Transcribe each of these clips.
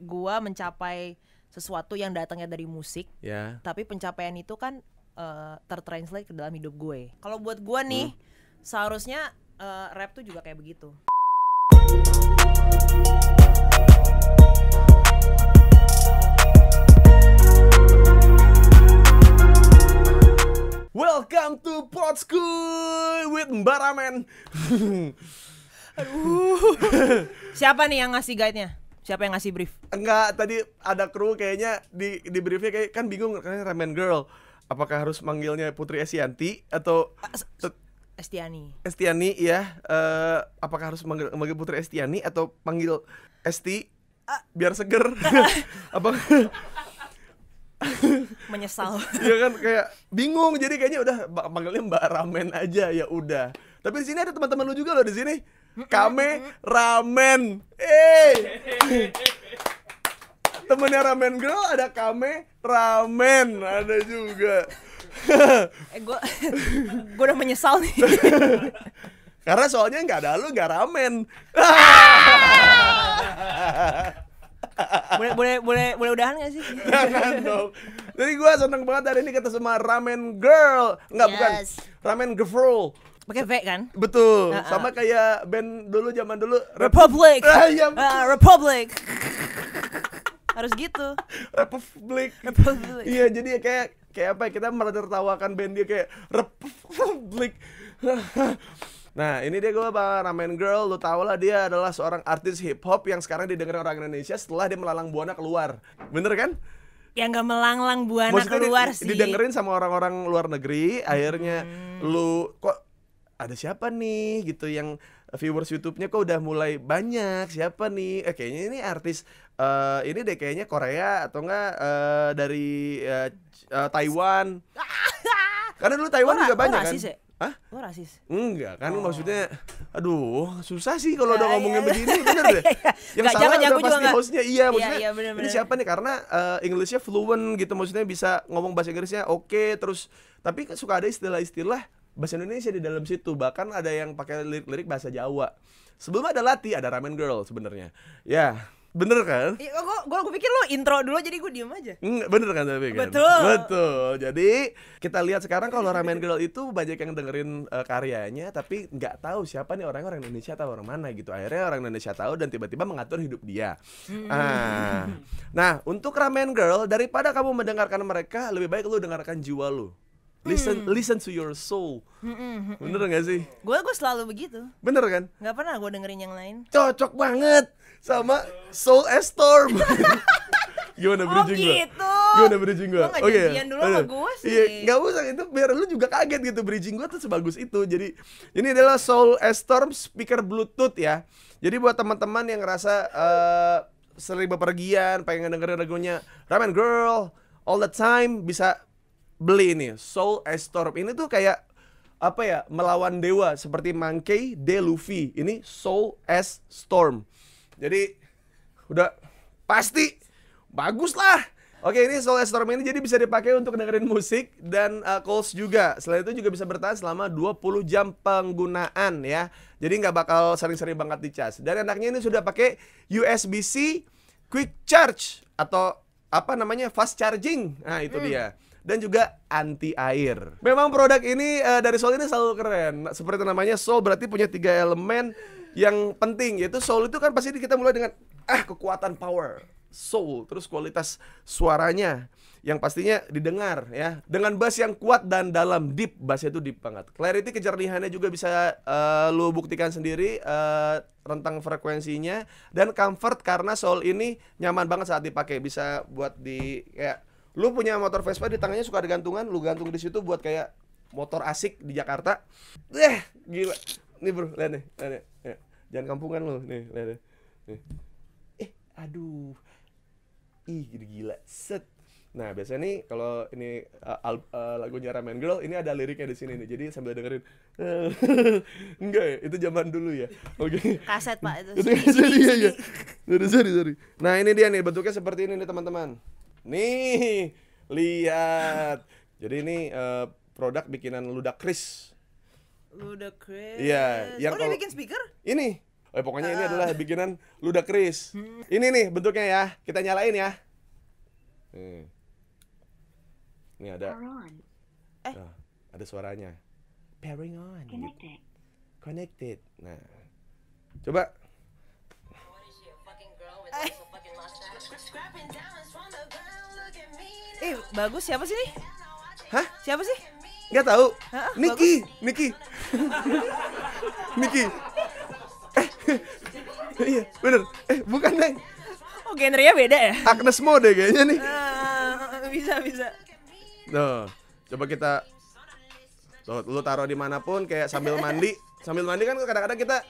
gua mencapai sesuatu yang datangnya dari musik. Yeah. Tapi pencapaian itu kan uh, tertranslate ke dalam hidup gue. Kalau buat gue nih, hmm. seharusnya uh, rap tuh juga kayak begitu. Welcome to Pod School with Baramen. Siapa nih yang ngasih guide-nya? Siapa yang ngasih brief? Enggak, tadi ada kru kayaknya di di briefnya kayak kan bingung karena Ramen Girl. Apakah harus manggilnya Putri Esianti atau ah, Estiani? Estiani ya. Uh, apakah harus manggil, manggil Putri Estiani atau panggil Esti uh. biar seger? Apa menyesal. Iya kan kayak bingung jadi kayaknya udah manggilnya Mbak Ramen aja ya udah. Tapi di sini ada teman-teman lu juga loh di sini Kame ramen. Eh. Temennya ramen girl ada Kame ramen. Ada juga. eh gue gue udah menyesal nih. Karena soalnya nggak ada lu nggak ramen. boleh boleh boleh boleh udahan gak sih? Jangan dong. Jadi gue seneng banget hari ini kita sama ramen girl, nggak yes. bukan ramen girl pakai V kan? Betul. Uh, uh. Sama kayak band dulu zaman dulu Republic. Ah, ya. uh, Republic. Harus gitu. Republic. Republic. Iya, jadi kayak kayak apa ya, kita malah tertawakan band dia kayak Republic. Nah ini dia gue bang Ramen Girl Lu tau lah dia adalah seorang artis hip hop Yang sekarang didengar orang Indonesia setelah dia melalang buana keluar Bener kan? Ya gak melanglang buana Maksudnya keluar di, sih Didengerin sama orang-orang luar negeri Akhirnya hmm. lu kok ada siapa nih gitu yang eh, viewers YouTube-nya kok udah mulai banyak siapa nih eh, kayaknya ini artis uh, ini deh kayaknya Korea atau enggak uh, dari uh, uh, Taiwan karena dulu Taiwan juga banyak kan rasis ya? Hah? Lo rasis? Enggak, kan oh. maksudnya aduh, susah sih kalau udah iya, ngomongnya ngomongin iya. begini, bener iya, deh. Yang gak, salah udah pasti juga hostnya iya, maksudnya iya, bener, bener. ini siapa nih karena uh, Inggrisnya fluent gitu, maksudnya bisa ngomong bahasa Inggrisnya oke, okay, terus tapi suka ada istilah-istilah bahasa Indonesia di dalam situ bahkan ada yang pakai lirik-lirik bahasa Jawa sebelum ada Lati ada Ramen Girl sebenarnya ya Bener kan? Iya, gue gue pikir lo intro dulu jadi gue diem aja. bener kan tapi kan? Betul. Betul. Jadi kita lihat sekarang kalau Ramen Girl itu banyak yang dengerin uh, karyanya tapi nggak tahu siapa nih orang orang Indonesia atau orang mana gitu. Akhirnya orang Indonesia tahu dan tiba-tiba mengatur hidup dia. Hmm. Ah. Nah, untuk Ramen Girl daripada kamu mendengarkan mereka lebih baik lo dengarkan jiwa lo. Listen, mm. listen to your soul. Mm-mm. Hmm, hmm, Bener hmm. gak sih? Gue gue selalu begitu. Bener kan? Gak pernah gue dengerin yang lain. Cocok banget sama Soul as Storm. Gimana oh, bridging gue? Oh gitu. Gimana bridging gue? udah Okay. dulu sama gue sih. Iya, gak usah itu biar lu juga kaget gitu bridging gue tuh sebagus itu. Jadi ini adalah Soul as Storm speaker Bluetooth ya. Jadi buat teman-teman yang ngerasa uh, sering bepergian, pengen dengerin lagunya Ramen Girl all the time bisa beli ini Soul Estorb ini tuh kayak apa ya melawan dewa seperti Monkey de Luffy ini Soul S Storm jadi udah pasti bagus lah Oke ini Soul Storm ini jadi bisa dipakai untuk dengerin musik dan uh, calls juga Selain itu juga bisa bertahan selama 20 jam penggunaan ya Jadi nggak bakal sering-sering banget dicas Dan enaknya ini sudah pakai USB-C Quick Charge Atau apa namanya fast charging Nah itu hmm. dia dan juga anti air. Memang produk ini uh, dari Sol ini selalu keren. Nah, seperti namanya Soul berarti punya tiga elemen yang penting yaitu Soul itu kan pasti kita mulai dengan ah kekuatan power soul terus kualitas suaranya yang pastinya didengar ya dengan bass yang kuat dan dalam deep bassnya itu deep banget clarity kejernihannya juga bisa uh, lu buktikan sendiri uh, rentang frekuensinya dan comfort karena soul ini nyaman banget saat dipakai bisa buat di kayak lu punya motor Vespa di tangannya suka ada gantungan lu gantung di situ buat kayak motor asik di Jakarta eh gila nih bro lihat nih lihat nih ya. jangan kampungan lu nih lihat nih. nih eh aduh ih gila, gila set nah biasanya nih kalau ini uh, al, uh, lagunya Ramen Girl ini ada liriknya di sini nih jadi sambil dengerin enggak ya itu zaman dulu ya oke okay. kaset pak itu sorry iya, iya. sorry sorry nah ini dia nih bentuknya seperti ini nih teman-teman Nih, lihat. Jadi ini uh, produk bikinan Luda Chris. Luda Chris. Iya, yang oh, kalau bikin speaker? Ini. Oh, pokoknya uh. ini ah. adalah bikinan Luda Chris. Hmm. Ini nih bentuknya ya. Kita nyalain ya. Ini ada. Eh. Nah, ada suaranya. Pairing on. Gitu. Connected. Connected. Nah. Coba. What is she, a fucking girl with eh. Eh, bagus siapa sih nih? Hah? Siapa sih? Gak tau. Niki, Niki. Niki. Eh, iya, bener. Eh, bukan, Neng. Oh, genrenya beda ya? Agnes Mode kayaknya nih. Uh, bisa, bisa. Tuh, coba kita Tuh, lu taruh dimanapun kayak sambil mandi. sambil mandi kan kadang-kadang kita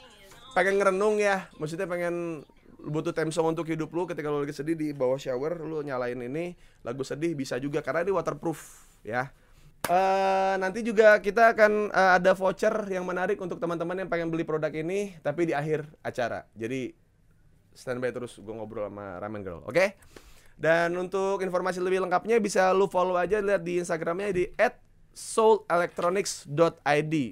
pengen ngerenung ya. Maksudnya pengen butuh theme song untuk hidup lu ketika lu lagi sedih di bawah shower lu nyalain ini lagu sedih bisa juga karena ini waterproof ya. Uh, nanti juga kita akan uh, ada voucher yang menarik untuk teman-teman yang pengen beli produk ini tapi di akhir acara. Jadi standby terus gue ngobrol sama Ramen Girl, oke? Okay? Dan untuk informasi lebih lengkapnya bisa lu follow aja lihat di Instagramnya di soulelectronics.id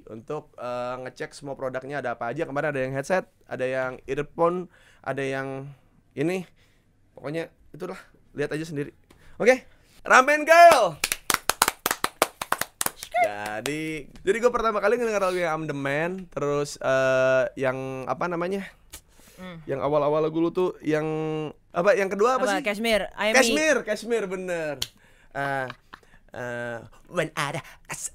untuk uh, ngecek semua produknya ada apa aja. Kemarin ada yang headset, ada yang earphone, ada yang ini pokoknya itulah lihat aja sendiri oke okay? ramen girl jadi jadi gue pertama kali ngedenger lagu yang I'm the man terus uh, yang apa namanya mm. yang awal-awal lagu lu tuh yang apa yang kedua apa, apa sih Kashmir e. Kashmir Kashmir bener uh, uh, eh, when ada as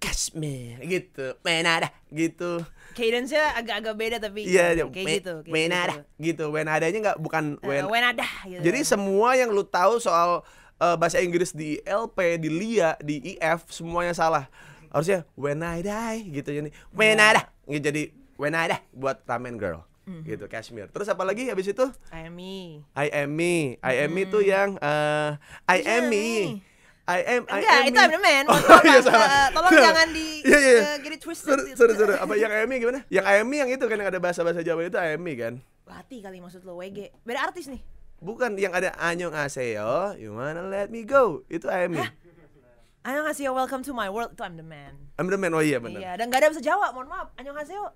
Kashmir gitu when ada gitu cadence-nya agak-agak beda tapi yeah, kayak me, gitu kayak when gitu. ada gitu when adanya nggak bukan when eh, uh, when ada gitu. jadi semua yang lu tahu soal uh, bahasa Inggris di LP di LIA di IF semuanya salah harusnya when I die gitu jadi when iya. ada gitu, jadi when ada buat ramen girl Mm -hmm. gitu Kashmir. Terus apa lagi habis itu? I am me. I am me. I am mm -hmm. me mhm. tuh yang uh, I am iya, me. me I am I Enggak, am itu man. Oh, oh, iya, salah. Uh, tolong jangan di yeah, yeah. Uh, get it twisted. Sorry, sorry, sorry. Apa yang I am gimana? Yang I am yang itu kan yang ada bahasa-bahasa Jawa itu I am kan. Lati kali maksud lo WG. Beda artis nih. Bukan yang ada Anyong Aseo, you wanna let me go. Itu I am. Anyong Aseo, welcome to my world. Itu I'm the man. I'm the man. Oh iya benar. Iya, dan gak ada bahasa Jawa, mohon maaf. Anyong Aseo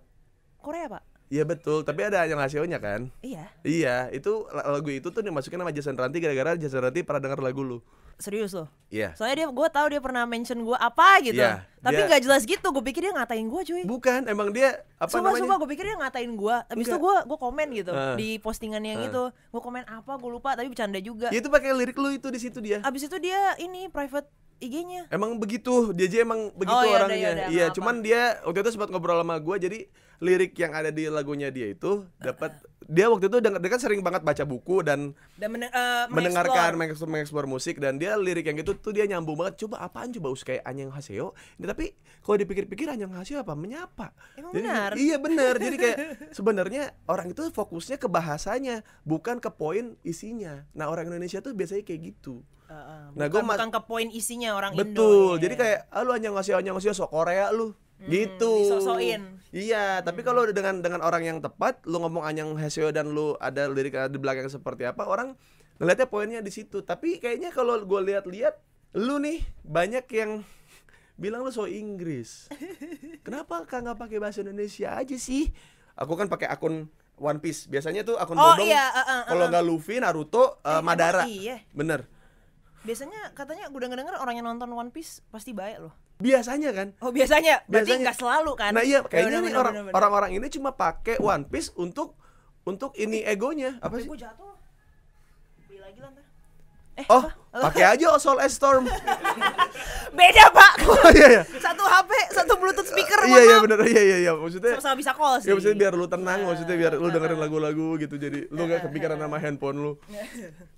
Korea, Pak. Iya betul, tapi ada yang hasilnya kan? Iya. Iya, itu lagu itu tuh dimasukin sama Jason Ranti gara-gara Jason Ranti pernah denger lagu lu serius loh. Iya. Yeah. Soalnya dia gue tau dia pernah mention gue apa gitu. Yeah, tapi nggak jelas gitu. Gue pikir dia ngatain gue cuy. Bukan, emang dia apa sumpah, namanya? Sumpah, gue pikir dia ngatain gue. Tapi itu gue gue komen gitu uh, di postingan yang uh. itu. Gue komen apa? Gue lupa. Tapi bercanda juga. Ya, itu pakai lirik lu itu di situ dia. Abis itu dia ini private IG-nya. Emang begitu, dia aja emang begitu oh, iya, orangnya. Ya iya, cuman dia waktu itu sempat ngobrol sama gue jadi lirik yang ada di lagunya dia itu dapat dia waktu itu dia kan sering banget baca buku dan, dan men uh, eh, mendengarkan mengeksplor. mengeksplor musik dan dia lirik yang itu tuh dia nyambung banget coba apaan coba us kayak Anyang Haseo tapi kalau dipikir-pikir Anyang Haseo apa menyapa Emang benar iya benar jadi kayak sebenarnya orang itu fokusnya ke bahasanya bukan ke poin isinya nah orang Indonesia tuh biasanya kayak gitu uh, uh, nah gue bukan ke poin isinya orang betul Indo, iya. jadi ya. kayak ah, lu Anyang Haseo Anyang Haseo sok Korea lu hmm, gitu disosoin iya tapi hmm. kalau dengan dengan orang yang tepat lu ngomong anjing hasil dan lu ada lirik di belakang seperti apa orang ngeliatnya poinnya di situ tapi kayaknya kalau gue lihat-lihat lu nih banyak yang bilang lu so Inggris kenapa kak nggak pakai bahasa Indonesia aja sih aku kan pakai akun One Piece biasanya tuh akun oh, bodong iya, uh, uh, kalau eh. nggak Luffy Naruto uh, Madara iya. bener Biasanya katanya gue udah denger orang yang nonton One Piece pasti baik loh. Biasanya kan? Oh, biasanya. Berarti biasanya. nggak selalu kan? Nah, iya, kayaknya nih orang orang ini cuma pakai One Piece untuk untuk ini egonya. Apa sih? Gue jatuh. Eh, oh. Pakai aja Osol S Storm. Beda, Pak. Oh, iya, iya. Satu HP, satu Bluetooth speaker, Iya, iya benar. Iya, iya, iya. Maksudnya sama-sama bisa call sih. Iya, maksudnya biar lu tenang, nah. maksudnya biar lu dengerin lagu-lagu gitu. Jadi lu gak kepikiran sama handphone lu.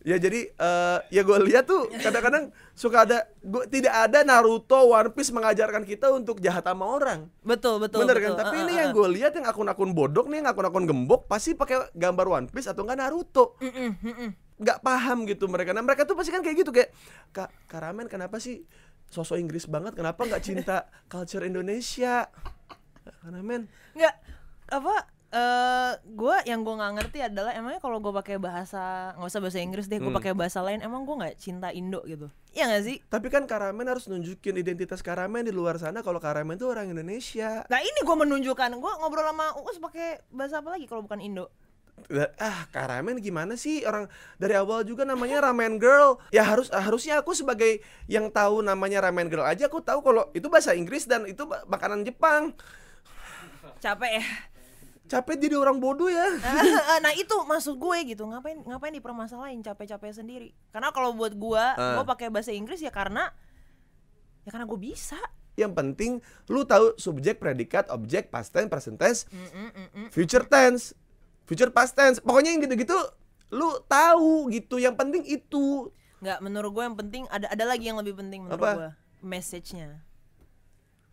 Ya jadi uh, ya gue lihat tuh kadang-kadang suka ada gua, tidak ada Naruto One Piece mengajarkan kita untuk jahat sama orang. Betul, betul. Bener kan? Tapi uh, ini uh, yang ah. gue lihat yang akun-akun bodok nih, yang akun-akun gembok pasti pakai gambar One Piece atau enggak Naruto. Uh, uh, uh, uh. Gak paham gitu mereka. Nah mereka tuh pasti kan kayak gitu tuh kayak kak karamen kenapa sih sosok Inggris banget kenapa nggak cinta culture Indonesia karamen nggak apa Uh, eh, gue yang gue nggak ngerti adalah emangnya kalau gue pakai bahasa nggak usah bahasa Inggris deh gue hmm. pakai bahasa lain emang gue nggak cinta Indo gitu ya nggak sih tapi kan Karamen harus nunjukin identitas Karamen di luar sana kalau Karamen tuh orang Indonesia nah ini gue menunjukkan gue ngobrol sama Uus pakai bahasa apa lagi kalau bukan Indo ah Kak Ramen gimana sih orang dari awal juga namanya Ramen Girl ya harus harusnya aku sebagai yang tahu namanya Ramen Girl aja aku tahu kalau itu bahasa Inggris dan itu makanan Jepang capek ya capek jadi orang bodoh ya eh, eh, nah itu maksud gue gitu ngapain ngapain dipermasalahin capek-capek sendiri karena kalau buat gue uh. Ah. gue pakai bahasa Inggris ya karena ya karena gue bisa yang penting lu tahu subjek, predikat, objek, past tense, present tense, mm -mm, mm future tense future past tense pokoknya yang gitu-gitu lu tahu gitu yang penting itu nggak menurut gue yang penting ada ada lagi yang lebih penting menurut Apa? gue message-nya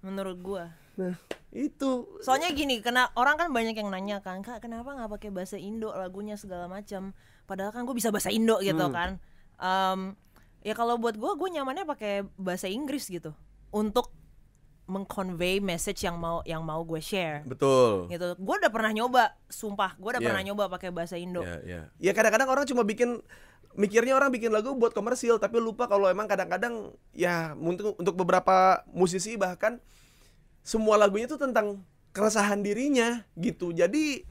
menurut gue nah itu soalnya gini karena orang kan banyak yang nanya kan kak kenapa nggak pakai bahasa Indo lagunya segala macam padahal kan gue bisa bahasa Indo gitu hmm. kan um, ya kalau buat gue gue nyamannya pakai bahasa Inggris gitu untuk mengconvey message yang mau yang mau gue share. Betul. Gitu. Gue udah pernah nyoba, sumpah, gue udah yeah. pernah nyoba pakai bahasa Indo. Iya, yeah, yeah. Ya kadang-kadang orang cuma bikin mikirnya orang bikin lagu buat komersil tapi lupa kalau emang kadang-kadang ya untuk untuk beberapa musisi bahkan semua lagunya tuh tentang keresahan dirinya gitu. Jadi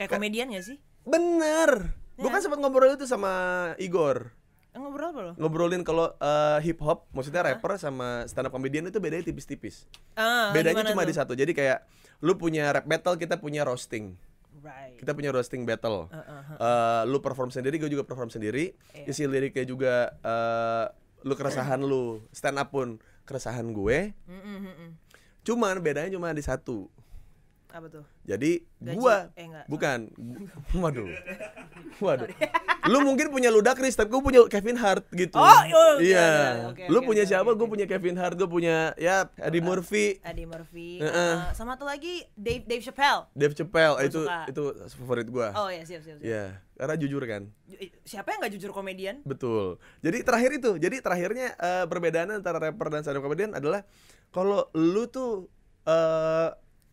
kayak komedian ya sih? Bener. Yeah. Gue iya. kan sempat ngobrol itu sama Igor. Ngobrol apa lo? Ngobrolin kalau uh, eh, hip hop, maksudnya rapper sama stand up comedian itu bedanya tipis-tipis. Ah, bedanya cuma tuh? di satu. Jadi kayak lu punya rap battle, kita punya roasting. Right. Kita punya roasting battle. Uh, uh, uh. uh lu perform sendiri, gue juga perform sendiri. Yeah. Isi liriknya juga uh, lu keresahan lu, stand up pun keresahan gue. Mm -mm. Cuman bedanya cuma di satu apa tuh? Jadi Gaji? gua eh, enggak. bukan. Waduh. Waduh. lu mungkin punya Ludacris tapi gua punya Kevin Hart gitu. Oh, oh, oh iya. iya. Okay, lu okay, punya okay, siapa? Okay. Gua punya Kevin Hart, gua punya ya Eddie Murphy. Eddie Murphy. Uh -uh. Uh, sama tuh lagi Dave Dave Chappelle. Dave Chappelle gua itu suka. itu favorit gua. Oh iya, yeah, siap siap. Iya. Karena jujur kan. Siapa yang nggak jujur komedian? Betul. Jadi terakhir itu. Jadi terakhirnya uh, perbedaan antara rapper dan stand up komedian adalah kalau lu tuh uh,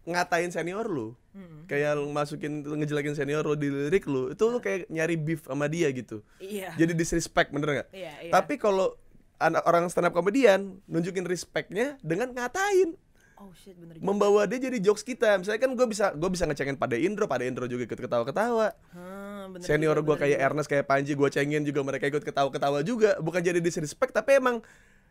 ngatain senior lu hmm. kayak masukin ngejelekin senior lu di lirik lu itu lu iya. kayak nyari beef sama dia gitu yeah. jadi disrespect bener gak? yeah, yeah. tapi kalau anak orang stand up komedian nunjukin respectnya dengan ngatain Oh shit, bener membawa dia jadi jokes kita misalnya kan gue bisa gue bisa ngecengin pada Indro pada Indro juga ikut ketawa ketawa hmm, bener senior gue kayak Ernest kayak Panji gue cengin juga mereka ikut ketawa ketawa juga bukan jadi disrespect tapi emang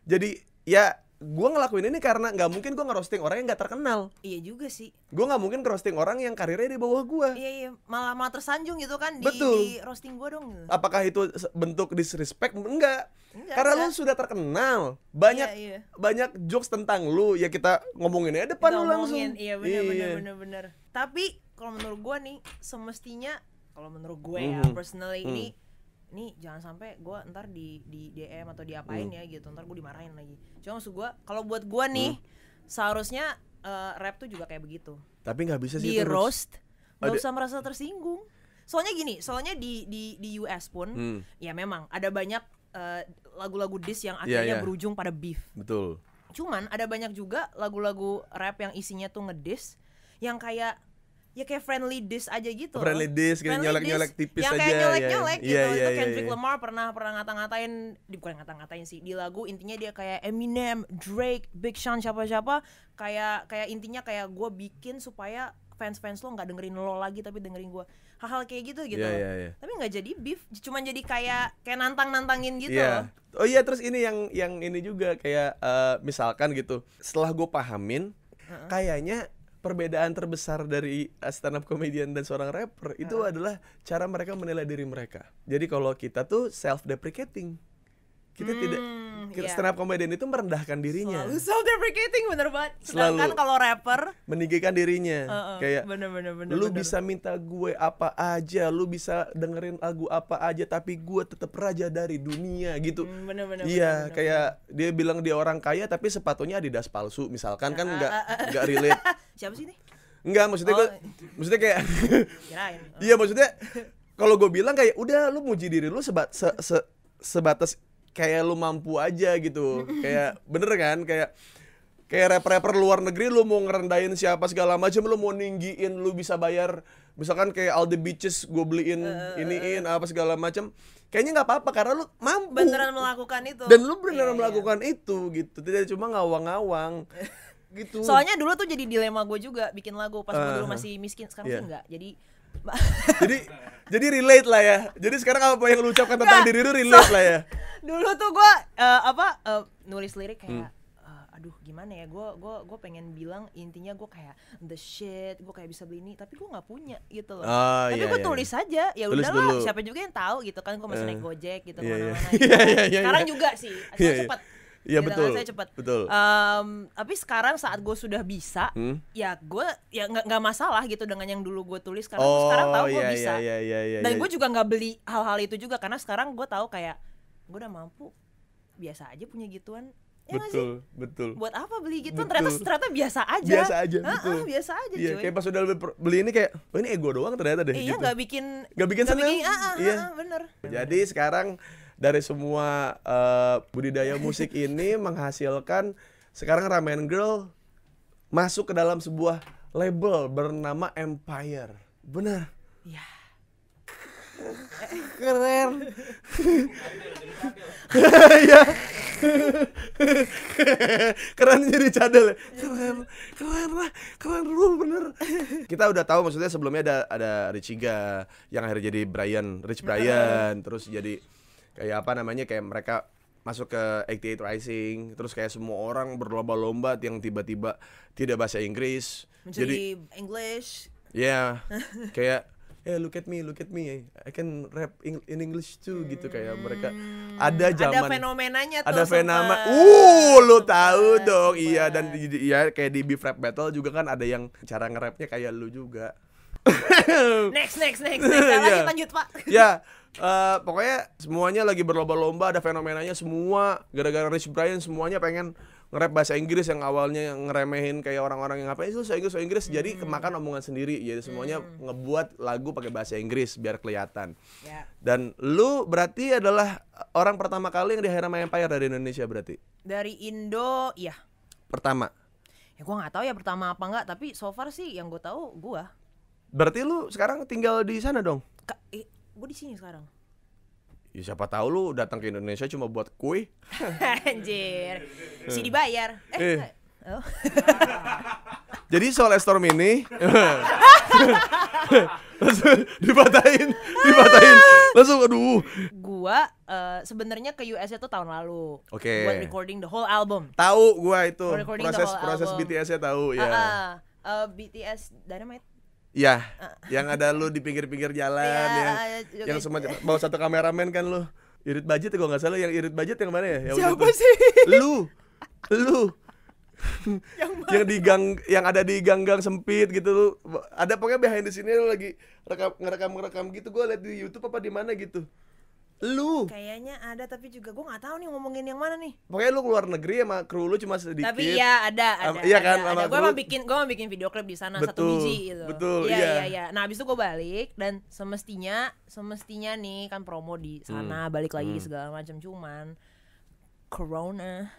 jadi ya gue ngelakuin ini karena nggak mungkin gue ngerosting orang yang nggak terkenal iya juga sih gue nggak mungkin ngerosting orang yang karirnya di bawah gue iya iya malah malah tersanjung gitu kan Betul. di, roasting gue dong gitu. apakah itu bentuk disrespect enggak, enggak karena enggak. lu sudah terkenal banyak iya, iya. banyak jokes tentang lu ya kita ngomongin aja depan kita lu langsung iya benar iya. benar benar benar tapi kalau menurut gue nih semestinya kalau menurut gue mm. ya mhm. personally mm. ini nih jangan sampai gue ntar di di DM atau diapain hmm. ya gitu ntar gue dimarahin lagi cuma maksud gue kalau buat gue hmm. nih hmm. seharusnya uh, rap tuh juga kayak begitu tapi nggak bisa sih di terus. roast nggak usah merasa tersinggung soalnya gini soalnya di di di US pun hmm. ya memang ada banyak eh, lagu-lagu uh, diss yang iya, akhirnya yeah, yeah. berujung pada beef betul cuman ada banyak juga lagu-lagu rap yang isinya tuh ngedis, yang kayak ya kayak friendly diss aja gitu friendly diss kayak nyolek-nyolek tipis yang aja yang kayak nyolek-nyolek yeah. gitu yeah, yeah, itu iya, iya, Kendrick yeah, yeah. Lamar pernah pernah ngata-ngatain di bukan ngata-ngatain sih di lagu intinya dia kayak Eminem Drake Big Sean siapa-siapa kayak kayak intinya kayak gue bikin supaya fans-fans lo nggak dengerin lo lagi tapi dengerin gue hal-hal kayak gitu gitu yeah, yeah, yeah. tapi nggak jadi beef cuman jadi kayak kayak nantang nantangin gitu yeah. oh iya terus ini yang yang ini juga kayak uh, misalkan gitu setelah gue pahamin uh -uh. kayaknya perbedaan terbesar dari eh, stand up comedian dan seorang rapper itu uh. adalah cara mereka menilai diri mereka. Jadi kalau kita tuh self deprecating. Kita hmm. tidak yeah. stand up comedian itu merendahkan dirinya. Selalu self deprecating bener banget. Sedangkan kalau rapper meninggikan dirinya. Uh -uh, kayak bener, bener, bener, lu bener. bisa minta gue apa aja, lu bisa dengerin lagu apa aja tapi gue tetap raja dari dunia gitu. Mm, bener, bener, iya, bener, bener, kayak bener. dia bilang dia orang kaya tapi sepatunya Adidas palsu misalkan nah, kan nggak uh, uh, nggak relate. Siapa sih nih? Enggak, maksudnya oh. gue maksudnya kayak Iya, oh. maksudnya kalau gue bilang kayak udah lu muji diri lu sebat se, se, sebatas kayak lu mampu aja gitu kayak bener kan kayak kayak rapper-rapper luar negeri lu mau ngerendahin siapa segala macam lu mau ninggiin lu bisa bayar misalkan kayak all the beaches gue beliin uh, iniin apa segala macam kayaknya nggak apa-apa karena lu mampu beneran melakukan itu dan lu beneran yeah, iya. melakukan yeah. itu gitu tidak cuma ngawang-ngawang gitu soalnya dulu tuh jadi dilema gue juga bikin lagu pas uh, gue dulu masih miskin sekarang yeah. sih enggak iya. jadi jadi jadi relate lah ya. Jadi sekarang apa yang lu ucapkan tentang diri lu relate so, lah ya. Dulu tuh gue uh, apa uh, nulis lirik kayak hmm eh, aduh gimana ya gue gua gue pengen bilang intinya gue kayak the shit gue kayak bisa beli ini tapi gue nggak punya gitu loh uh, tapi yeah, gue yeah. tulis iya. aja ya udah lah siapa juga yang tahu gitu kan gue masih uh, naik gojek gitu yeah, iya, iya. mana-mana yeah. gitu. yeah, kan. sekarang yeah. juga sih yeah, yeah. Iya gitu kan, betul. Kan? Saya cepat. Betul. Um, tapi sekarang saat gue sudah bisa, hmm? ya gue ya nggak masalah gitu dengan yang dulu gue tulis karena oh, sekarang tahu gue iya, bisa. Iya, iya, iya, iya Dan iya. gue juga nggak beli hal-hal itu juga karena sekarang gue tahu kayak gue udah mampu biasa aja punya gituan Ya betul, betul. Buat apa beli gitu? Ternyata ternyata biasa aja. Biasa aja. Heeh, uh, uh, biasa aja. Iya, cuy. kayak pas udah beli ini kayak, oh ini ego doang ternyata deh. Iya, gitu. gak bikin, gak bikin gak seneng. Bikin, uh, iya, uh, bener. Jadi sekarang dari semua uh, budidaya musik ini menghasilkan sekarang Ramen Girl masuk ke dalam sebuah label bernama Empire. Benar. Ya. Keren. Iya. keren jadi cadel. Keren. Keren lah. Keren lu bener. Kita udah tahu maksudnya sebelumnya ada ada Richiga yang akhirnya jadi Brian, Rich Brian, terus jadi kayak apa namanya kayak mereka masuk ke 88 Rising terus kayak semua orang berlomba-lomba yang tiba-tiba tidak bahasa Inggris menjadi jadi English ya yeah, kayak eh hey, look at me look at me I can rap in English too hmm. gitu kayak mereka hmm, ada zaman ada fenomenanya tuh ada fenomena uh lu tahu dong iya dan iya kayak di beef rap battle juga kan ada yang cara ngerapnya kayak lu juga next next next next lanjut iya. lanjut pak ya yeah uh, pokoknya semuanya lagi berlomba-lomba ada fenomenanya semua gara-gara Rich Brian semuanya pengen nge-rap bahasa Inggris yang awalnya ngeremehin kayak orang-orang yang ngapain itu bahasa Inggris Inggris hmm. jadi kemakan omongan sendiri jadi semuanya hmm. ngebuat lagu pakai bahasa Inggris biar kelihatan yeah. dan lu berarti adalah orang pertama kali yang dihajar Empire dari Indonesia berarti dari Indo ya pertama ya gua nggak tahu ya pertama apa nggak tapi so far sih yang gue tahu gua berarti lu sekarang tinggal di sana dong gue di sini sekarang ya siapa tahu lu datang ke Indonesia cuma buat kue anjir si dibayar eh, eh. Oh. jadi soal storm ini langsung dibatain, langsung aduh gua uh, sebenarnya ke US itu tahun lalu oke okay. buat recording the whole album tahu gua itu proses proses BTS nya tahu uh, ya uh, uh, eh, BTS Dynamite Iya, yang ada lu di pinggir-pinggir jalan iya, ah, ya, yang, yang semua bawa satu kameramen kan lu. Irit budget ya gua nggak salah yang irit budget yang mana ya? Yang Siapa sih? Lu. Lu. yang, yang di gang yang ada di gang-gang sempit gitu lu. Ada pokoknya behind di sini lu lagi rekam ngerekam ngerekam gitu. Gua liat di YouTube apa di mana gitu. Lu. Kayaknya ada tapi juga gue nggak tahu nih ngomongin yang mana nih. Pokoknya lu keluar negeri sama kru lu cuma sedikit. Tapi iya ada ada. Um, iya kan ada, Gue mau bikin gue mau bikin video klip di sana satu biji gitu. Betul. Iya iya iya. iya. Nah, abis itu gue balik dan semestinya semestinya nih kan promo di sana, hmm. balik lagi hmm. segala macam cuman corona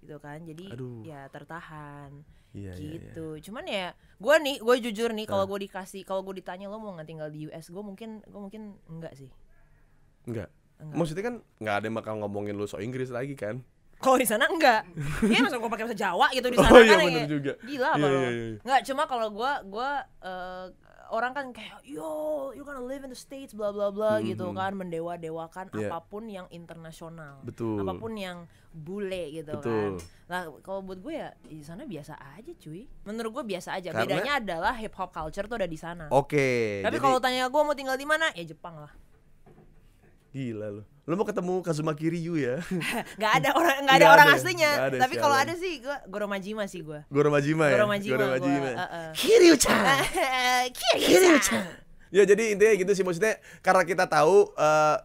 gitu kan. Jadi Aduh. ya tertahan. Iya, iya gitu. Iya, iya. Cuman ya, gue nih, gue jujur nih, kalau gue dikasih, kalau gue ditanya lo mau nggak tinggal di US, gue mungkin, gue mungkin enggak sih Enggak. enggak. Maksudnya kan enggak ada yang bakal ngomongin lu so Inggris lagi kan? Kalau di sana enggak. Iya masa gua pakai bahasa Jawa gitu di oh, sana oh, iya, kan. Bener ya. juga. Gila apa iya, yeah, iya, iya. Enggak, cuma kalau gua gua uh, orang kan kayak yo you gonna live in the states bla bla bla mhm, gitu mhm. kan mendewa-dewakan yeah. apapun yang internasional. Betul. Apapun yang bule gitu kan. Betul. kan. Nah, kalau buat gue ya di sana biasa aja cuy. Menurut gue biasa aja. Karena... Bedanya adalah hip hop culture tuh ada di sana. Oke. Okay, Tapi jadi... kalau tanya gue mau tinggal di mana? Ya Jepang lah. Gila lu. Lu mau ketemu Kazuma Kiryu ya? gak ada orang gak ada gak orang ada, aslinya. Ada Tapi kalau ada sih gua Goro Majima sih gua. Goro Majima ya. Goro Majima. Goro Majima. uh, uh. Kiryu-chan. Kiryu-chan. Ya jadi intinya gitu sih maksudnya karena kita tahu uh,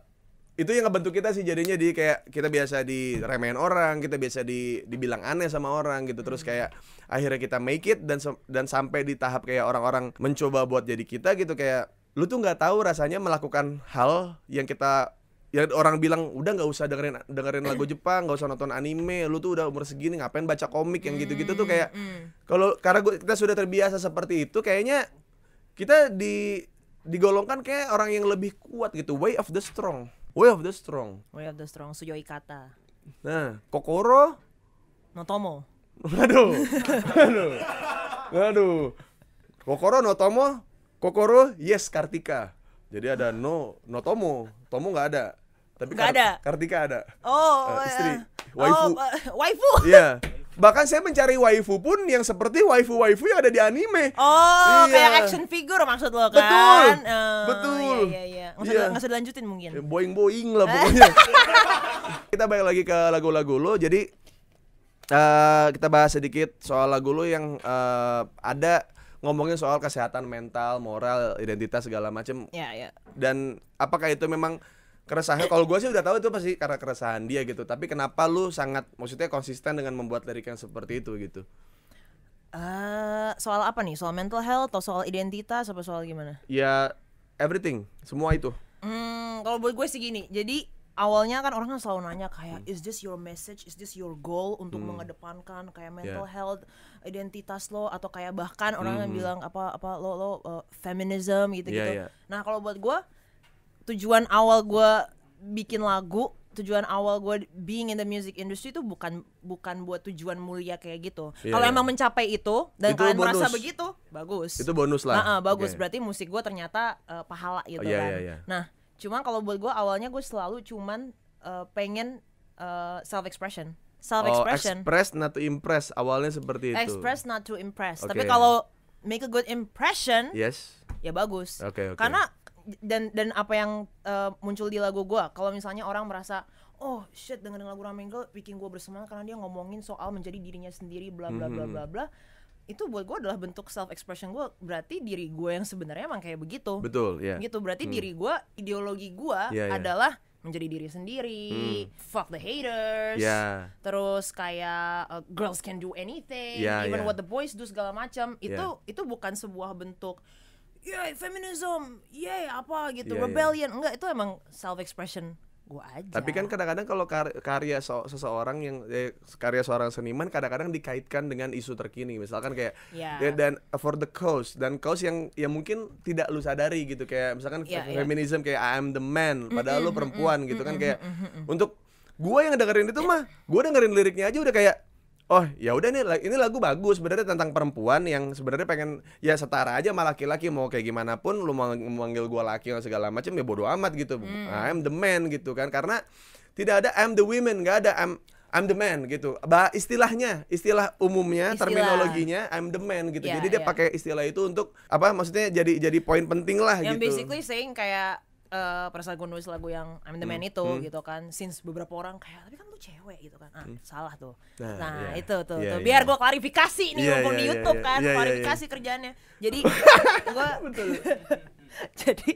itu yang ngebentuk kita sih jadinya di kayak kita biasa diremehin orang, kita biasa di dibilang aneh sama orang gitu. Terus hmm. kayak akhirnya kita make it dan dan sampai di tahap kayak orang-orang mencoba buat jadi kita gitu kayak lu tuh nggak tahu rasanya melakukan hal yang kita ya orang bilang udah nggak usah dengerin dengerin lagu Jepang nggak usah nonton anime lu tuh udah umur segini ngapain baca komik yang gitu-gitu tuh kayak hmm, hmm. kalau karena gua, kita sudah terbiasa seperti itu kayaknya kita di digolongkan kayak orang yang lebih kuat gitu way of the strong way of the strong way of the strong i kata nah kokoro notomo aduh aduh aduh kokoro notomo kokoro yes kartika jadi ada no no tomo tomo nggak ada tapi Kart ada. Kartika ada. Oh, uh, istri. Uh, waifu. Oh, uh, waifu. Iya. Bahkan saya mencari waifu pun yang seperti waifu-waifu yang ada di anime. Oh, iya. kayak action figure maksud lo kan? Betul. Uh, Betul. Iya, iya, iya. Maksud, yeah. Maksud dilanjutin mungkin. Ya, boing-boing lah pokoknya. kita balik lagi ke lagu-lagu lo. Jadi uh, kita bahas sedikit soal lagu lo yang uh, ada ngomongin soal kesehatan mental, moral, identitas segala macam. Iya, yeah, iya. Yeah. Dan apakah itu memang keresahan kalau gue sih udah tahu itu pasti karena keresahan dia gitu tapi kenapa lu sangat maksudnya konsisten dengan membuat lirik yang seperti itu gitu uh, soal apa nih soal mental health atau soal identitas atau soal gimana ya everything semua itu hmm, kalau buat gue sih gini jadi awalnya kan orang kan selalu nanya kayak is this your message is this your goal untuk hmm. mengedepankan kayak ya. mental yeah. health identitas lo atau kayak bahkan orang hmm. yang bilang apa apa lo lo uh, feminism gitu gitu yeah, yeah. nah kalau buat gue tujuan awal gue bikin lagu tujuan awal gue being in the music industry itu bukan bukan buat tujuan mulia kayak gitu. Yeah. Kalau iya. emang mencapai itu dan itu kalian bonus. merasa begitu, bagus. Itu bonus lah. Nah, uh, bagus okay. berarti musik gue ternyata uh, pahala gitu oh, yeah, kan. Yeah, yeah. Nah, cuman kalau buat gue awalnya gue selalu cuman uh, pengen uh, eh, self expression. Self expression. Oh, express not to impress awalnya seperti itu. Express not to impress. Okay. Tapi kalau make a good impression, yes. Ya bagus. Okay, okay. Karena dan dan apa yang uh, muncul di lagu gue kalau misalnya orang merasa oh shit dengerin lagu Ramengel bikin gue bersemangat karena dia ngomongin soal menjadi dirinya sendiri bla bla bla hmm. bla bla itu buat gue adalah bentuk self expression gue berarti diri gue yang sebenarnya emang kayak begitu betul ya yeah. gitu berarti hmm. diri gue ideologi gue yeah, iya. adalah menjadi diri sendiri hmm. fuck the haters yeah. terus kayak uh, girls can do anything yeah, even yeah. what the boys do segala macam itu yeah. itu bukan sebuah bentuk yeah feminism, yeah apa gitu, yeah, iya. rebellion. Yeah. Enggak, itu emang self expression gua aja. Tapi kan kadang-kadang kalau karya so seseorang yang eh, karya seorang seniman kadang-kadang dikaitkan dengan isu terkini, misalkan kayak yeah. Ya, dan for the cause dan cause yang yang mungkin tidak lu sadari gitu kayak misalkan yeah, iya. feminism kayak I am the man, padahal mm -hmm, lu perempuan mm -hmm, gitu kan mm -hmm, kayak mm -hmm. untuk gua yang dengerin itu mah, gua dengerin liriknya aja udah kayak oh ya udah nih ini lagu bagus sebenarnya tentang perempuan yang sebenarnya pengen ya setara aja sama laki-laki mau kayak gimana pun lu mau manggil gua laki atau segala macam ya bodoh amat gitu hmm. I'm the man gitu kan karena tidak ada I'm the women nggak ada I'm I'm the man gitu. Bah, istilahnya, istilah umumnya, istilah. terminologinya I'm the man gitu. Yeah, jadi dia yeah. pakai istilah itu untuk apa? Maksudnya jadi jadi poin penting lah yang gitu. Yang basically saying kayak uh, eh, pada gue nulis lagu yang I'm the Man hmm. itu hmm. gitu kan since beberapa orang kayak tapi kan cewek gitu kan ah hmm. salah tuh nah, nah yeah. itu tuh, yeah, tuh. Iya. biar yeah. gue klarifikasi nih yeah, yeah, di iya, YouTube yeah, kan yeah, iya, klarifikasi yeah. kerjaannya jadi gue jadi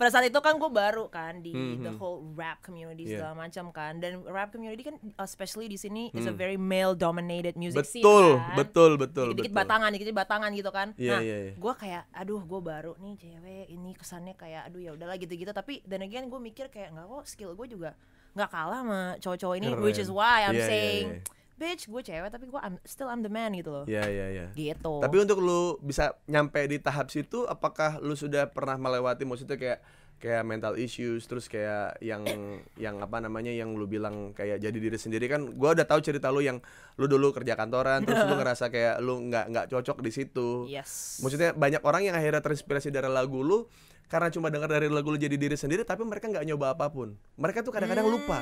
pada saat itu kan gue baru kan di mm -hmm. the hmm. whole rap community yeah. segala macam kan dan rap community kan especially di sini mm. is a hmm. very male dominated music betul, scene kan? betul betul dikit, batangan dikit, -dikit batangan gitu kan yeah, nah yeah, yeah. gue kayak aduh gue baru nih cewek ini kesannya kayak aduh ya udahlah gitu gitu tapi dan again gue mikir kayak nggak kok skill gue juga nggak kalah sama cowok-cowok ini Keren. which is why I'm yeah, iya, saying yeah, yeah. Bitch, gue cewek tapi gue still I'm the man gitu loh. yeah, yeah, Yeah. Gitu. Tapi untuk lu bisa nyampe di tahap situ, apakah lu sudah pernah melewati maksudnya kayak kayak mental issues terus kayak yang yang apa namanya yang lu bilang kayak jadi diri sendiri kan gua udah tahu cerita lu yang lu dulu kerja kantoran terus lu ngerasa kayak lu nggak nggak cocok di situ yes. maksudnya banyak orang yang akhirnya terinspirasi dari lagu lu karena cuma dengar dari lagu lu jadi diri sendiri tapi mereka nggak nyoba apapun mereka tuh kadang-kadang hmm. lupa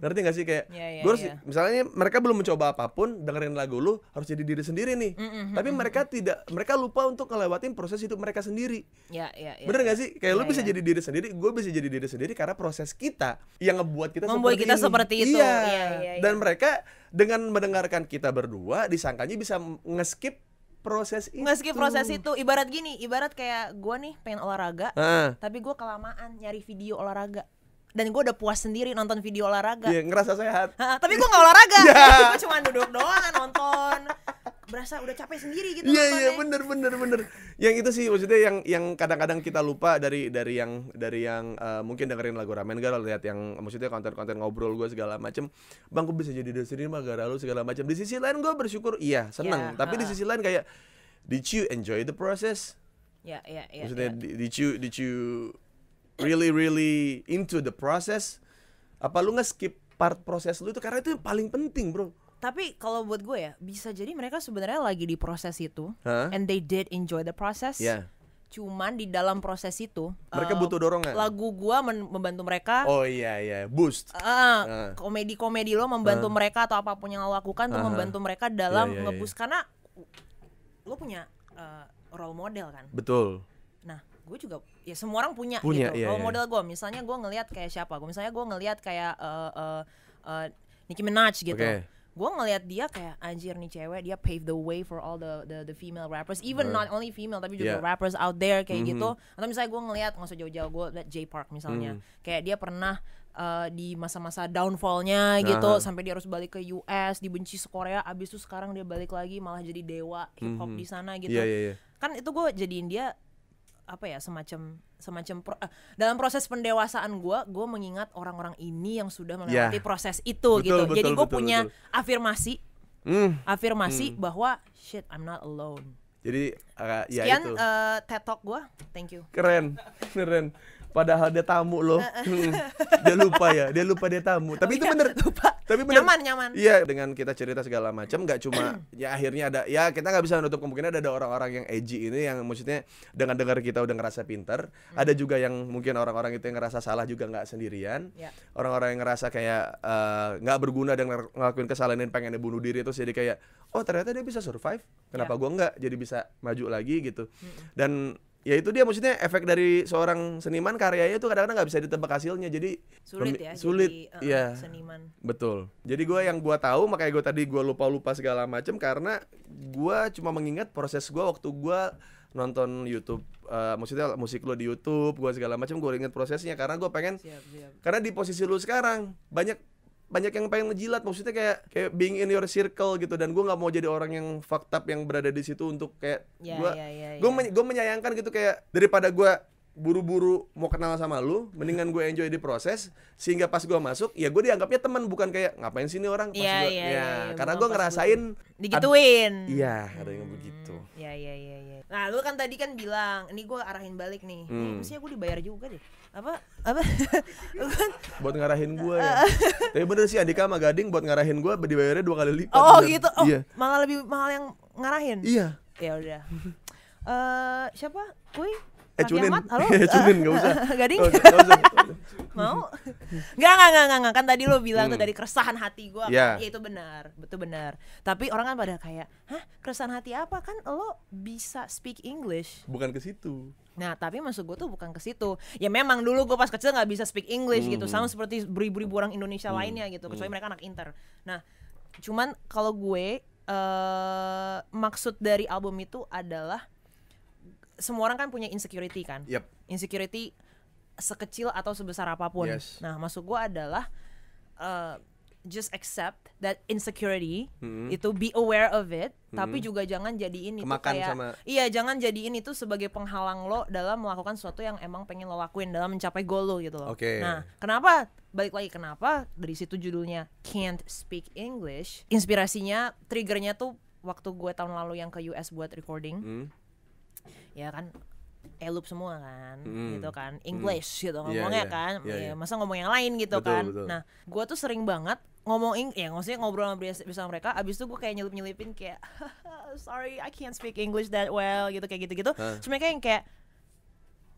ngerti gak sih kayak yeah, yeah, gue harus yeah. misalnya mereka belum mencoba apapun dengerin lagu lu harus jadi diri sendiri nih mm -hmm. tapi mm, mm, mereka mm. tidak mereka lupa untuk ngelewatin proses hidup mereka sendiri yeah, yeah, yeah, bener yeah. gak iya. sih kayak yeah, lu iya, bisa yeah. jadi diri sendiri gue bisa jadi diri sendiri karena proses kita yang ngebuat kita membuat seperti kita ini. seperti itu iya. Yeah. Yeah, yeah, yeah. dan mereka dengan mendengarkan kita berdua disangkanya bisa ngeskip proses itu meski proses itu ibarat gini ibarat kayak gue nih pengen olahraga uh. tapi gue kelamaan nyari video olahraga dan gue udah puas sendiri nonton video olahraga yeah, ngerasa sehat tapi gue nggak olahraga yeah. gue cuma duduk doang nonton berasa udah capek sendiri gitu. Iya iya bener bener bener. Yang itu sih maksudnya yang yang kadang-kadang kita lupa dari dari yang dari yang uh, mungkin dengerin lagu ramen gak lihat yang maksudnya konten-konten ngobrol gue segala macem. Bang gue bisa jadi dosen ini gara lu segala macem. Di sisi lain gue bersyukur iya seneng. Yeah, Tapi uh. di sisi lain kayak did you enjoy the process? Iya yeah, iya yeah, Yeah, maksudnya yeah. did you did you really really into the process? Apa lu nge skip part proses lu itu karena itu yang paling penting bro tapi kalau buat gue ya bisa jadi mereka sebenarnya lagi di proses itu huh? and they did enjoy the process yeah. cuman di dalam proses itu mereka uh, butuh dorongan lagu gue membantu mereka oh iya iya boost uh, eh, uh. Eh, komedi komedi lo membantu uh. mereka atau apapun yang lo lakukan uh -huh. tuh membantu mereka iya, dalam yeah, yeah, ngebus karena lo punya uh, role model kan betul nah gue juga ya semua orang punya, gitu, punya gitu iya, yeah, role iya, model gue misalnya gue ngelihat kayak siapa gue misalnya gue ngelihat kayak uh, uh, uh, Nicki Minaj gitu okay gue ngelihat dia kayak anjir nih cewek dia pave the way for all the the, the female rappers even uh, not only female tapi juga yeah. rappers out there kayak mm -hmm. gitu atau misalnya gue ngelihat nggak usah jauh-jauh gue liat J Park misalnya mm. kayak dia pernah uh, di masa-masa downfallnya gitu uh-huh. sampai dia harus balik ke US dibenci se Korea abis itu sekarang dia balik lagi malah jadi dewa hip hop mm -hmm. di sana gitu yeah, yeah, yeah. kan itu gue jadiin dia apa ya semacam semacam pro, uh, dalam proses pendewasaan gue gue mengingat orang-orang ini yang sudah melewati yeah. proses itu betul, gitu betul, jadi gue punya betul. afirmasi mm. afirmasi mm. bahwa shit I'm not alone jadi uh, ya Sekian, itu. uh, TED gue, thank you. Keren, keren padahal dia tamu loh. Hmm. Dia lupa ya, dia lupa dia tamu. Tapi oh, itu iya, bener. Lupa. Tapi bener. Nyaman, nyaman. Iya, dengan kita cerita segala macam nggak cuma ya akhirnya ada ya kita nggak bisa menutup kemungkinan ada orang-orang yang edgy ini yang maksudnya dengan dengar kita udah ngerasa pinter, hmm. ada juga yang mungkin orang-orang itu yang ngerasa salah juga nggak sendirian. Ya. Orang-orang ya. yang ngerasa kayak eh, nggak uh, berguna dan ngelakuin kesalahan dan pengen bunuh diri itu jadi kayak oh ternyata dia bisa survive, kenapa ya. gua nggak? Jadi bisa maju lagi gitu. Hmm. Dan ya itu dia maksudnya efek dari seorang seniman karyanya itu kadang-kadang nggak bisa ditebak hasilnya jadi sulit ya sulit jadi, uh, seniman betul jadi gue yang gue tahu makanya gue tadi gue lupa lupa segala macem karena gue cuma mengingat proses gue waktu gue nonton YouTube uh, maksudnya musik lo di YouTube gue segala macam gue inget prosesnya karena gue pengen siap, siap. karena di posisi lo sekarang banyak banyak yang pengen ngejilat maksudnya kayak kayak being in your circle gitu dan gue nggak mau jadi orang yang fucked up yang berada di situ untuk kayak yeah, gue yeah, yeah, yeah. gue ya. men menyayangkan gitu kayak daripada gue buru-buru mau kenal sama lu mendingan gue enjoy di proses sehingga pas gue masuk ya gue dianggapnya teman bukan kayak ngapain sini orang pas yeah, gua, yeah, ya yeah, ya, ya, karena gue ngerasain digituin iya ada yang hmm, begitu iya iya iya Nah, lu kan tadi kan bilang, ini gue arahin balik nih. Hmm. Ya, Mestinya gue dibayar juga deh. Apa? Apa? Kan buat ngarahin gue ya. Tapi bener sih Andika sama Gading buat ngarahin gue dibayarnya dua kali lipat. Oh, bener. gitu. Oh, iya. malah lebih mahal yang ngarahin. Iya. Ya udah. Eh, uh, siapa? Kuy? eh cunin eh cunin nggak usah gading mau nggak nggak nggak nggak kan tadi lo bilang hmm. tuh dari keresahan hati gue yeah. kan? ya itu benar betul benar tapi orang kan pada kayak hah keresahan hati apa kan lo bisa speak English bukan ke situ Nah, tapi maksud gue tuh bukan ke situ. Ya memang dulu gue pas kecil nggak bisa speak English gitu. hmm. gitu, sama seperti beribu-ribu orang Indonesia hmm. lainnya gitu, kecuali hmm. mereka anak inter. Nah, cuman kalau gue uh, maksud dari album itu adalah semua orang kan punya insecurity kan. Yep. Insecurity sekecil atau sebesar apapun. Yes. Nah, maksud gue adalah uh, just accept that insecurity hmm. itu be aware of it, hmm. tapi juga jangan jadiin itu kayak sama... iya jangan jadiin itu sebagai penghalang lo dalam melakukan sesuatu yang emang pengen lo lakuin dalam mencapai goal lo gitu loh. Okay. Nah, kenapa balik lagi kenapa dari situ judulnya can't speak English? Inspirasinya, triggernya tuh waktu gue tahun lalu yang ke US buat recording. Hmm ya kan elup semua kan mm. gitu kan hmm. English mm. gitu iya, ngomongnya yeah, yeah. kan yeah, yeah. Iya. masa ngomong yang lain gitu betul, kan betul. nah gue tuh sering banget ngomong ing ya maksudnya ngobrol sama, sama mereka abis itu gue kayak nyelip nyelipin kayak sorry I can't speak English that well gitu kayak gitu gitu huh? mereka yang kayak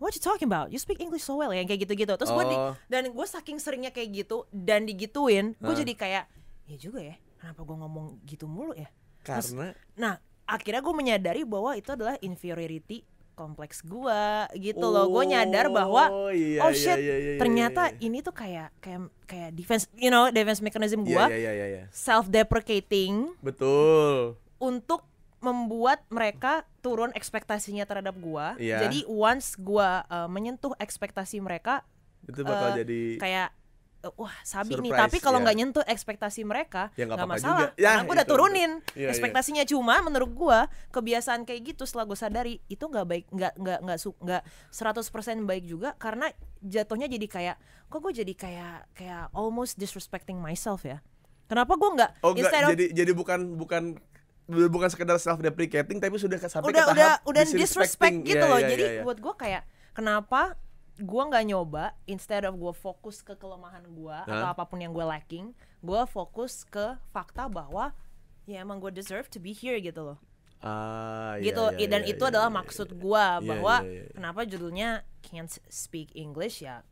What you talking about? You speak English so well, yang kayak gitu-gitu. Terus oh. gue di, dan gue saking seringnya kayak gitu dan digituin, gue huh? jadi kayak, ya juga ya. Kenapa gue ngomong gitu mulu ya? Karena, Terus, nah akhirnya gue menyadari bahwa itu adalah inferiority kompleks gue gitu loh gue oh, nyadar bahwa iya, oh iya, shit iya, iya, iya, ternyata iya, iya. ini tuh kayak kayak kayak defense you know defense mechanism iya, gue iya, iya, iya, iya. self deprecating betul untuk membuat mereka turun ekspektasinya terhadap gue iya. jadi once gue uh, menyentuh ekspektasi mereka itu bakal uh, jadi kayak wah sabi Surprise, nih tapi kalau iya. nggak yeah. nyentuh ekspektasi mereka ya, nggak ya, gak masalah juga. Ya, aku udah turunin itu. Iya, iya. ekspektasinya cuma menurut gue kebiasaan kayak gitu setelah gue sadari itu nggak baik nggak nggak nggak nggak seratus baik juga karena jatuhnya jadi kayak kok gue jadi kayak kayak almost disrespecting myself ya kenapa gue nggak oh, enggak, of, jadi jadi bukan bukan bukan sekedar self deprecating tapi sudah sampai udah ke tahap udah udah disrespect gitu yeah, loh yeah, jadi yeah, yeah. buat gue kayak kenapa gue nggak nyoba instead of gue fokus ke kelemahan gue huh? atau apapun yang gue lacking gue fokus ke fakta bahwa ya emang gue deserve to be here gitu loh uh, gitu iya, dan iya, itu iya, adalah iya, maksud iya. gue iya, bahwa iya, iya, iya. kenapa judulnya can't speak English ya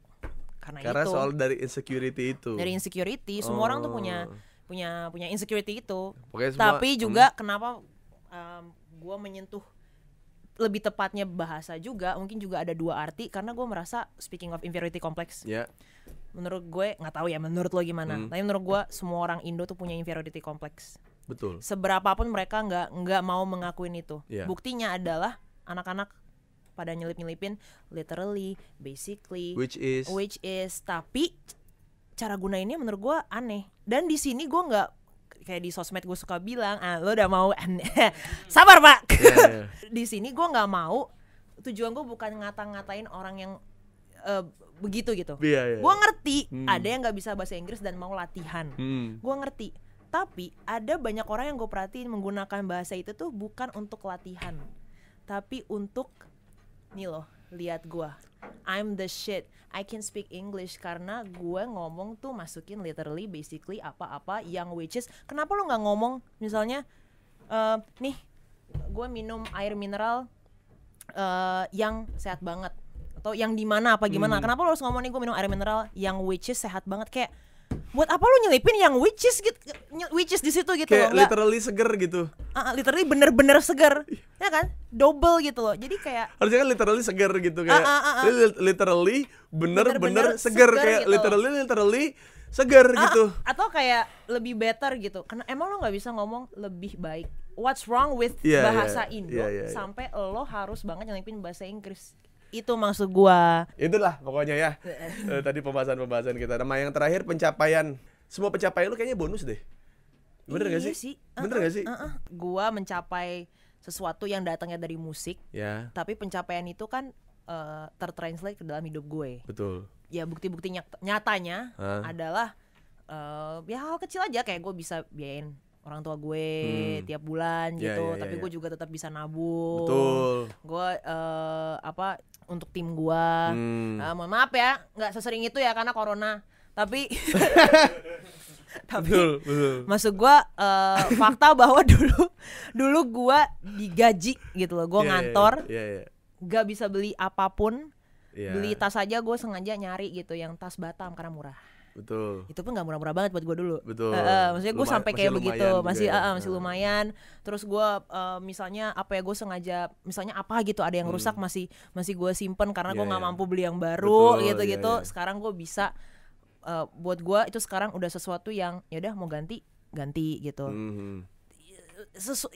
karena, karena itu soal dari insecurity itu dari insecurity semua orang tuh punya oh. punya punya insecurity itu semua, tapi hmm. juga hmm. kenapa um, mmm, gue menyentuh lebih tepatnya bahasa juga mungkin juga ada dua arti karena gue merasa speaking of inferiority complex yeah. menurut gue nggak tahu ya menurut lo gimana hmm. tapi menurut gue semua orang Indo tuh punya inferiority complex betul pun mereka nggak nggak mau mengakuin itu yeah. buktinya adalah anak-anak pada nyelip-nyelipin literally basically which is which is tapi cara gunainnya menurut gue aneh dan di sini gue nggak kayak di sosmed gue suka bilang ah lo udah mau sabar pak yeah, iya. yeah. di sini gue nggak mau tujuan gue bukan ngata-ngatain orang yang uh, begitu gitu yeah, yeah. Iya. gue ngerti hmm. ada yang nggak bisa bahasa Inggris dan mau latihan hmm. gue ngerti tapi ada banyak orang yang gue perhatiin menggunakan bahasa itu tuh bukan untuk latihan tapi untuk nih loh lihat gua I'm the shit I can speak English karena gue ngomong tuh masukin literally basically apa-apa yang which is kenapa lu nggak ngomong misalnya uh, nih gue minum air mineral uh, yang sehat banget atau yang di mana apa gimana hmm. kenapa lu harus ngomong nih gue minum air mineral yang which is sehat banget kayak buat apa lu nyelipin yang witches gitu witches di situ gitu kayak loh, literally gak, seger gitu uh, literally bener-bener seger iya. ya kan double gitu loh jadi kayak harusnya kan literally seger gitu kayak uh, uh, uh, uh. literally bener-bener seger, seger kayak gitu. literally literally seger uh, gitu atau kayak lebih better gitu karena emang lo nggak bisa ngomong lebih baik what's wrong with yeah, iya, bahasa yeah, Indo yeah, yeah, yeah. sampai lo harus banget nyelipin bahasa Inggris itu maksud gua itulah pokoknya ya eh, tadi pembahasan pembahasan kita nama yang terakhir pencapaian semua pencapaian lu kayaknya bonus deh bener iya eh, gak sih, sih. Eh, bener uh -uh. gak sih uh -uh. gua mencapai sesuatu yang datangnya dari musik ya yeah. tapi pencapaian itu kan uh, tertranslate ke dalam hidup gue betul ya bukti-bukti nyatanya huh? adalah uh, ya hal kecil aja kayak gue bisa biayain orang tua gue hmm. tiap bulan yeah, gitu yeah, tapi yeah. gue ya. juga tetap bisa nabung Betul. gue uh, apa untuk tim gue hmm. uh, mohon maaf ya nggak sesering itu ya karena corona tapi tapi betul, maksud gue uh, fakta bahwa dulu dulu gue digaji gitu loh gue yeah, ya, ya. ngantor yeah, yeah, yeah. gak bisa beli apapun yeah. beli tas aja gue sengaja nyari gitu yang tas Batam karena murah Betul. Itu pun nggak murah-murah banget buat gue dulu. Betul. Uh, maksudnya gue sampai kayak begitu, masih ya. uh, masih lumayan. Terus gue uh, misalnya apa ya gue sengaja misalnya apa gitu ada yang hmm. rusak masih masih gue simpen karena yeah, gue ya, nggak yeah. mampu beli yang baru gitu-gitu. Yeah, yeah. Sekarang gue bisa uh, buat gue itu sekarang udah sesuatu yang ya udah mau ganti ganti gitu. Mm -hmm, hmm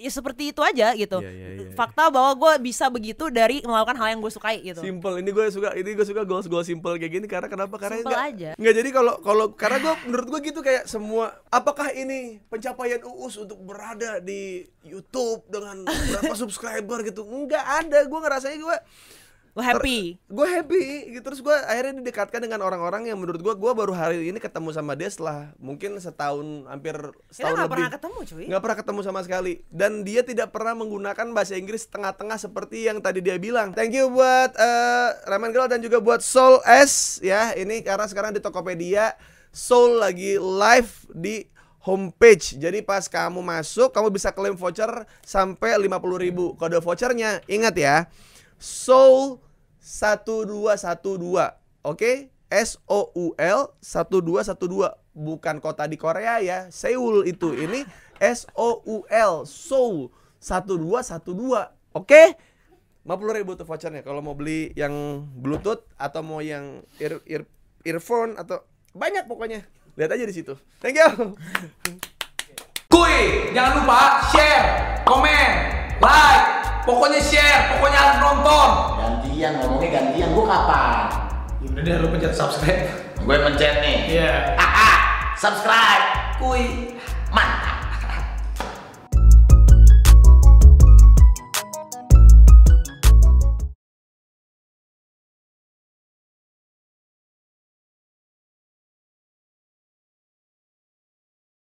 ya seperti itu aja gitu. Yeah, yeah, yeah, yeah. Fakta bahwa gue bisa begitu dari melakukan hal yang gue sukai gitu. Simple. Ini gue suka. Ini gue suka goals goals simple kayak gini karena kenapa? Karena simple enggak, aja. Enggak jadi kalau kalau karena gue menurut gue gitu kayak semua apakah ini pencapaian Uus untuk berada di YouTube dengan berapa subscriber gitu? nggak ada. Gue ngerasain gue lo happy gue happy gitu terus gue akhirnya didekatkan dengan orang-orang yang menurut gue gue baru hari ini ketemu sama dia setelah mungkin setahun hampir setahun Kita lebih pernah ketemu cuy Gak pernah ketemu sama sekali dan dia tidak pernah menggunakan bahasa Inggris tengah-tengah seperti yang tadi dia bilang thank you buat uh, Ramen Gelo dan juga buat Soul S ya ini karena sekarang di Tokopedia Soul lagi live di homepage. Jadi pas kamu masuk, kamu bisa klaim voucher sampai ribu. Kode vouchernya ingat ya. Soul 1212. Oke? S O U L 1212 bukan kota di Korea ya. Seoul itu ini S O U L Seoul 1212. Oke? puluh ribu tuh vouchernya kalau mau beli yang bluetooth atau mau yang ear, ear earphone atau banyak pokoknya lihat aja di situ thank you kuy jangan lupa share komen like pokoknya share, pokoknya harus nonton. Gantian ngomongnya gantian, gua kapan? Ya udah deh lu pencet subscribe. Gue pencet nih. Iya. Yeah. Ah, ah, subscribe. Kuy. Mantap.